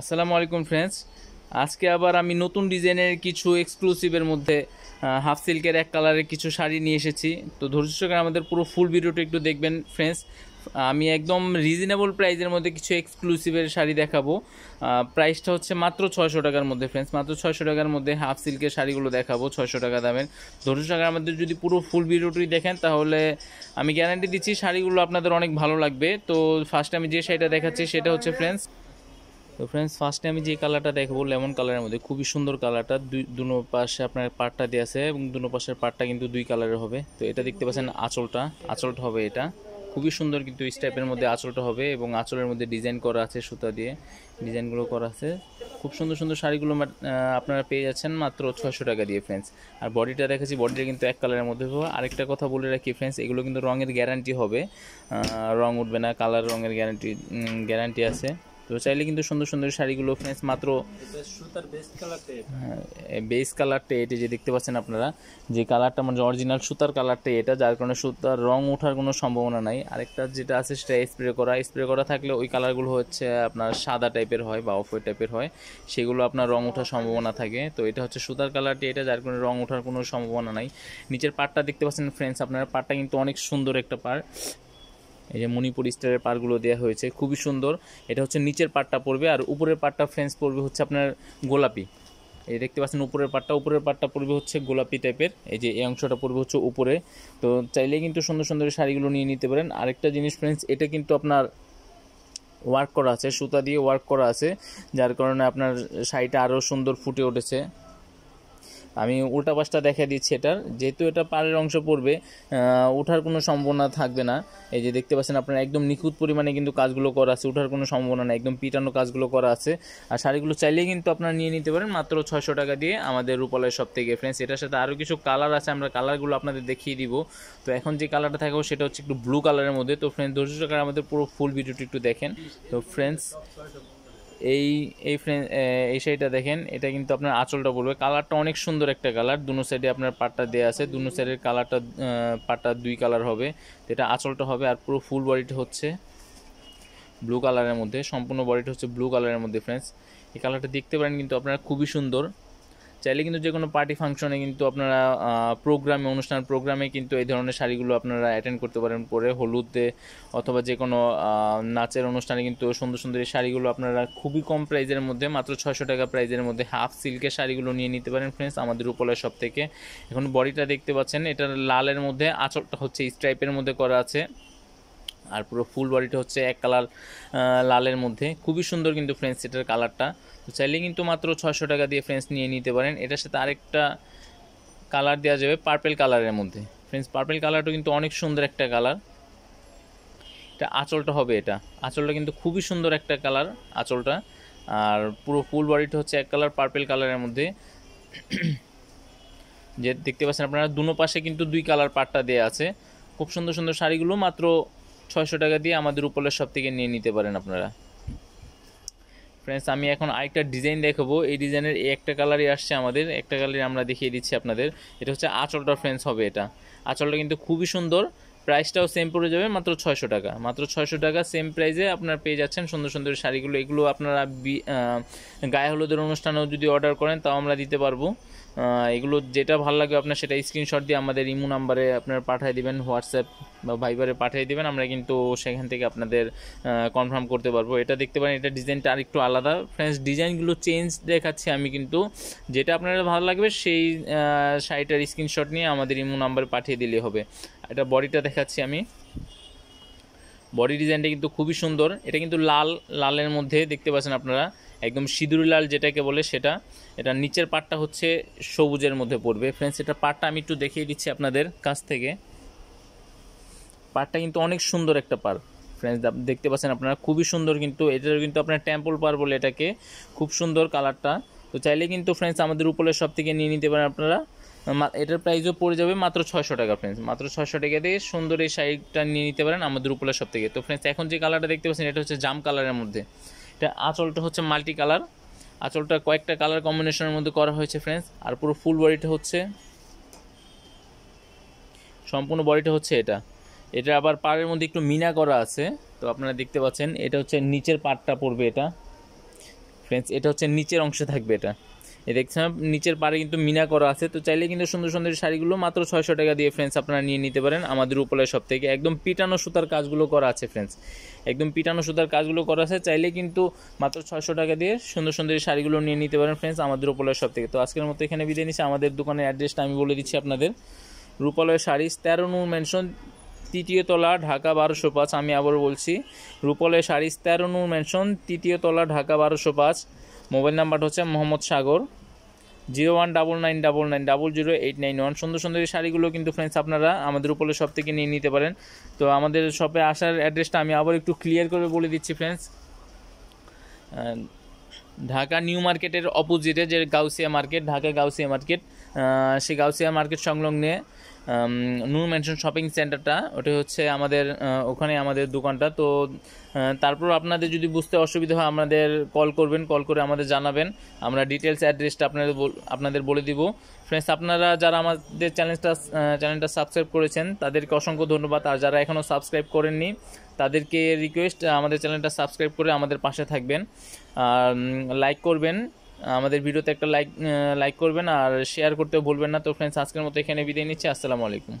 আসসালামু আলাইকুম ফ্রেন্ডস আজকে আবার আমি নতুন ডিজাইনের কিছু এক্সক্লুসিভের মধ্যে হাফ সিল্কের এক কালারের কিছু শাড়ি নিয়ে এসেছি তো ধৈর্য সহকারে আমাদের পুরো ফুল ভিডিওটা একটু দেখবেন ফ্রেন্ডস আমি একদম রিজনেবল প্রাইসের মধ্যে কিছু এক্সক্লুসিভের শাড়ি দেখাবো প্রাইসটা হচ্ছে মাত্র ছয়শো টাকার মধ্যে ফ্রেন্ডস মাত্র ছয়শো টাকার মধ্যে হাফ সিল্কের শাড়িগুলো দেখাবো ছয়শো টাকা দামের ধৈর্য টাকা আমাদের যদি পুরো ফুল ভিডিওটি দেখেন তাহলে আমি গ্যারান্টি দিচ্ছি শাড়িগুলো আপনাদের অনেক ভালো লাগবে তো ফার্স্ট আমি যে শাড়িটা দেখাচ্ছি সেটা হচ্ছে ফ্রেন্ডস তো ফ্রেন্ডস ফার্স্টে আমি যে কালারটা দেখবো লেমন কালারের মধ্যে খুবই সুন্দর কালারটা দুই দুনো পাশে আপনার পাটটা দিয়ে আছে এবং দুনো পাশের পাটটা কিন্তু দুই কালারের হবে তো এটা দেখতে পাচ্ছেন আঁচলটা আঁচলটা হবে এটা খুবই সুন্দর কিন্তু স্টাইপের মধ্যে আঁচলটা হবে এবং আঁচলের মধ্যে ডিজাইন করা আছে সুতা দিয়ে ডিজাইনগুলো করা আছে খুব সুন্দর সুন্দর শাড়িগুলো আপনারা পেয়ে যাচ্ছেন মাত্র ছয়শো টাকা দিয়ে ফ্রেন্ডস আর বডিটা দেখেছি বডিটা কিন্তু এক কালারের মধ্যে হবে আরেকটা কথা বলে রাখি ফ্রেন্ডস এগুলো কিন্তু রঙের গ্যারান্টি হবে রঙ উঠবে না কালার রঙের গ্যারান্টি গ্যারান্টি আছে তো চাইলে কিন্তু সুন্দর সুন্দর শাড়িগুলো ফ্রেন্ডস মাত্র বেস কালারটা এটা যে দেখতে পাচ্ছেন আপনারা যে কালারটা মানে অরিজিনাল সুতার কালারটা এটা যার কারণে সুতার রং ওঠার কোনো সম্ভাবনা নাই আরেকটা যেটা আছে সেটা স্প্রে করা স্প্রে করা থাকলে ওই কালারগুলো হচ্ছে আপনার সাদা টাইপের হয় বা অফ টাইপের হয় সেগুলো আপনার রং ওঠার সম্ভাবনা থাকে তো এটা হচ্ছে সুতার কালারটি এটা যার কারণে রং ওঠার কোনো সম্ভাবনা নাই নিচের পাটটা দেখতে পাচ্ছেন ফ্রেন্ডস আপনার পাটটা কিন্তু অনেক সুন্দর একটা পার এই যে মণিপুর স্টারের পারগুলো দেওয়া হয়েছে খুবই সুন্দর এটা হচ্ছে নিচের পাটটা পড়বে আর উপরের পাটটা ফ্রেন্স পড়বে হচ্ছে আপনার গোলাপি এই দেখতে পাচ্ছেন উপরের পাটটা উপরের পাটটা পড়বে হচ্ছে গোলাপি টাইপের এই যে এই অংশটা পড়বে হচ্ছে উপরে তো চাইলে কিন্তু সুন্দর সুন্দর শাড়িগুলো নিয়ে নিতে পারেন আরেকটা জিনিস ফ্রেন্স এটা কিন্তু আপনার ওয়ার্ক করা আছে সুতা দিয়ে ওয়ার্ক করা আছে যার কারণে আপনার শাড়িটা আরও সুন্দর ফুটে উঠেছে আমি উল্টা পাশটা দেখা দিচ্ছি এটার যেহেতু এটা পাড়ের অংশ পড়বে ওঠার কোনো সম্ভাবনা থাকবে না এই যে দেখতে পাচ্ছেন আপনার একদম নিখুঁত পরিমাণে কিন্তু কাজগুলো করা আছে ওঠার কোনো সম্ভাবনা না একদম পিটানো কাজগুলো করা আছে আর শাড়িগুলো চাইলেই কিন্তু আপনারা নিয়ে নিতে পারেন মাত্র ছয়শো টাকা দিয়ে আমাদের রূপালয় সব থেকে ফ্রেন্ডস এটার সাথে আরও কিছু কালার আছে আমরা কালারগুলো আপনাদের দেখিয়ে দিব তো এখন যে কালারটা থাকবে সেটা হচ্ছে একটু ব্লু কালারের মধ্যে তো ফ্রেন্ডস ধৈর্য টাকার আমাদের পুরো ফুল ভিডিওটি একটু দেখেন তো ফ্রেন্ডস এই এই এই শাড়িটা দেখেন এটা কিন্তু আপনার আঁচলটা বলবে কালারটা অনেক সুন্দর একটা কালার দুনো সাইডে আপনার পাটটা দেওয়া আছে দুনো সাইডের কালারটা পাটটা দুই কালার হবে এটা আঁচলটা হবে আর পুরো ফুল বডিটা হচ্ছে ব্লু কালারের মধ্যে সম্পূর্ণ বডিটা হচ্ছে ব্লু কালারের মধ্যে ফ্রেন্ডস এই কালারটা দেখতে পারেন কিন্তু আপনারা খুবই সুন্দর চাইলে কিন্তু যে কোনো পার্টি ফাংশনে কিন্তু আপনারা প্রোগ্রামে অনুষ্ঠান প্রোগ্রামে কিন্তু এই ধরনের শাড়িগুলো আপনারা অ্যাটেন্ড করতে পারেন পরে হলুদে অথবা যে কোনো নাচের অনুষ্ঠানে কিন্তু সুন্দর সুন্দর এই শাড়িগুলো আপনারা খুবই কম প্রাইজের মধ্যে মাত্র ছশো টাকা প্রাইজের মধ্যে হাফ সিল্কের শাড়িগুলো নিয়ে নিতে পারেন ফ্রেন্ডস আমাদের উপলয় সব থেকে এখন বডিটা দেখতে পাচ্ছেন এটা লালের মধ্যে আঁচলটা হচ্ছে স্ট্রাইপের মধ্যে করা আছে আর পুরো ফুল বডিটা হচ্ছে এক কালার লালের মধ্যে খুবই সুন্দর কিন্তু ফ্রেন্ডস সেটার কালারটা তো চাইলে কিন্তু মাত্র ছয়শো টাকা দিয়ে ফ্রেন্ডস নিয়ে নিতে পারেন এটার সাথে আরেকটা কালার দেওয়া যাবে পার্পেল কালারের মধ্যে ফ্রেন্ডস পার্পেল কালারটা কিন্তু অনেক সুন্দর একটা কালার এটা আঁচলটা হবে এটা আঁচলটা কিন্তু খুবই সুন্দর একটা কালার আঁচলটা আর পুরো ফুল বডিটা হচ্ছে এক কালার পার্পেল কালারের মধ্যে যে দেখতে পাচ্ছেন আপনারা দুনো পাশে কিন্তু দুই কালার পাটটা দেওয়া আছে খুব সুন্দর সুন্দর শাড়িগুলো মাত্র ছয়শো টাকা দিয়ে আমাদের উপলের সব থেকে নিয়ে নিতে পারেন আপনারা ফ্রেন্ডস আমি এখন আরেকটা ডিজাইন দেখাবো এই ডিজাইনের এই একটা কালারই আসছে আমাদের একটা কালারই আমরা দেখিয়ে দিচ্ছি আপনাদের এটা হচ্ছে আঁচলটা ফ্রেন্ডস হবে এটা আঁচলটা কিন্তু খুবই সুন্দর প্রাইসটাও সেম পড়ে যাবে মাত্র ছয়শো টাকা মাত্র ছয়শো টাকা সেম প্রাইসে আপনার পেয়ে যাচ্ছেন সুন্দর সুন্দর শাড়িগুলো এগুলো আপনারা গায়ে হলুদের অনুষ্ঠানেও যদি অর্ডার করেন তাও আমরা দিতে পারবো এগুলো যেটা ভালো লাগবে আপনার সেটা স্ক্রিনশট দিয়ে আমাদের ইমো নাম্বারে আপনারা পাঠিয়ে দেবেন হোয়াটসঅ্যাপ বা ভাইবারে পাঠিয়ে দেবেন আমরা কিন্তু সেখান থেকে আপনাদের কনফার্ম করতে পারবো এটা দেখতে পারেন এটা ডিজাইনটা আরেকটু আলাদা ফ্রেন্ডস ডিজাইনগুলো চেঞ্জ দেখাচ্ছি আমি কিন্তু যেটা আপনারা ভালো লাগবে সেই শাড়িটার স্ক্রিনশট নিয়ে আমাদের ইমো নাম্বারে পাঠিয়ে দিলে হবে এটা বডিটা দেখাচ্ছি আমি বডি ডিজাইনটা কিন্তু খুবই সুন্দর এটা কিন্তু লাল লালের মধ্যে দেখতে পাচ্ছেন আপনারা একদম সিঁদুর লাল যেটাকে বলে সেটা এটা নিচের পাটটা হচ্ছে সবুজের মধ্যে পড়বে ফ্রেন্ডস এটা পাটটা আমি একটু দেখিয়ে দিচ্ছি আপনাদের কাছ থেকে পাটটা কিন্তু অনেক সুন্দর একটা পার ফ্রেন্ডস দেখতে পাচ্ছেন আপনারা খুবই সুন্দর কিন্তু এটার কিন্তু আপনার টেম্পল পার বলে এটাকে খুব সুন্দর কালারটা তো চাইলে কিন্তু ফ্রেন্ডস আমাদের উপলের সব থেকে নিয়ে নিতে পারেন আপনারা এটার প্রাইসও পড়ে যাবে মাত্র ছয়শো টাকা ফ্রেন্ডস মাত্র ছয়শো টাকা দিয়ে সুন্দর এই শাড়িটা নিয়ে নিতে পারেন আমাদের উপলার সব থেকে তো ফ্রেন্ডস এখন যে কালারটা দেখতে পাচ্ছেন এটা হচ্ছে জাম কালারের মধ্যে এটা আঁচলটা হচ্ছে মাল্টি কালার আঁচলটা কয়েকটা কালার কম্বিনেশনের মধ্যে করা হয়েছে ফ্রেন্ডস আর পুরো ফুল বডিটা হচ্ছে সম্পূর্ণ বডিটা হচ্ছে এটা এটা আবার পাড়ের মধ্যে একটু মিনা করা আছে তো আপনারা দেখতে পাচ্ছেন এটা হচ্ছে নিচের পাটটা পড়বে এটা ফ্রেন্ডস এটা হচ্ছে নিচের অংশে থাকবে এটা এ দেখছেন হ্যাঁ, নিচের পাড়ে কিন্তু মিনা করা আছে তো চাইলে কিন্তু সুন্দর সুন্দর শাড়িগুলো মাত্র ছয়শো টাকা দিয়ে ফ্রেন্ডস আপনারা নিয়ে নিতে পারেন আমাদের উপলের সব থেকে একদম পিটানো সুতার কাজগুলো করা আছে ফ্রেন্ডস একদম পিটানো সুতার কাজগুলো করা আছে চাইলে কিন্তু মাত্র ছয়শো টাকা দিয়ে সুন্দর সুন্দর শাড়িগুলো নিয়ে নিতে পারেন ফ্রেন্ডস আমাদের উপলের সব থেকে তো আজকের মতো এখানে বিদায় নিচ্ছি আমাদের দোকানের অ্যাড্রেসটা আমি বলে দিচ্ছি আপনাদের রূপালয় শাড়িস তেরো নূর মেনশন তৃতীয় তলা ঢাকা বারোশো পাঁচ আমি আবার বলছি রূপালয় শাড়িস তেরো নূর মেনশন তৃতীয় তলা ঢাকা বারোশো পাঁচ মোবাইল নাম্বারটা হচ্ছে Mohammad Sagar zero one double nine double nine double zero eight nine one সুন্দর সুন্দর এই শাড়িগুলো কিন্তু ফ্রেন্ডস আপনারা আমাদের উপরে সব থেকে নিয়ে নিতে পারেন তো আমাদের শপে আসার অ্যাড্রেসটা আমি আবার একটু ক্লিয়ার করে বলে দিচ্ছি ফ্রেন্ডস ঢাকা নিউ মার্কেটের অপোজিটে যে গাউসিয়া মার্কেট ঢাকা গাউসিয়া মার্কেট সেই গাউসিয়া মার্কেট সংলগ্নে নূর ম্যানশন শপিং সেন্টারটা ওটা হচ্ছে আমাদের ওখানে আমাদের দোকানটা তো তারপর আপনাদের যদি বুঝতে অসুবিধা হয় আমাদের কল করবেন কল করে আমাদের জানাবেন আমরা ডিটেলস অ্যাড্রেসটা আপনাদের আপনাদের বলে দিব ফ্রেন্ডস আপনারা যারা আমাদের চ্যানেলটা চ্যানেলটা সাবস্ক্রাইব করেছেন তাদেরকে অসংখ্য ধন্যবাদ আর যারা এখনও সাবস্ক্রাইব করেননি তাদেরকে রিকোয়েস্ট আমাদের চ্যানেলটা সাবস্ক্রাইব করে আমাদের পাশে থাকবেন আর লাইক করবেন আমাদের ভিডিওতে একটা লাইক লাইক করবেন আর শেয়ার করতে ভুলবেন না তো ফ্রেন্ডস আজকের মতো এখানে বিদায় নিচ্ছি আসসালামু আলাইকুম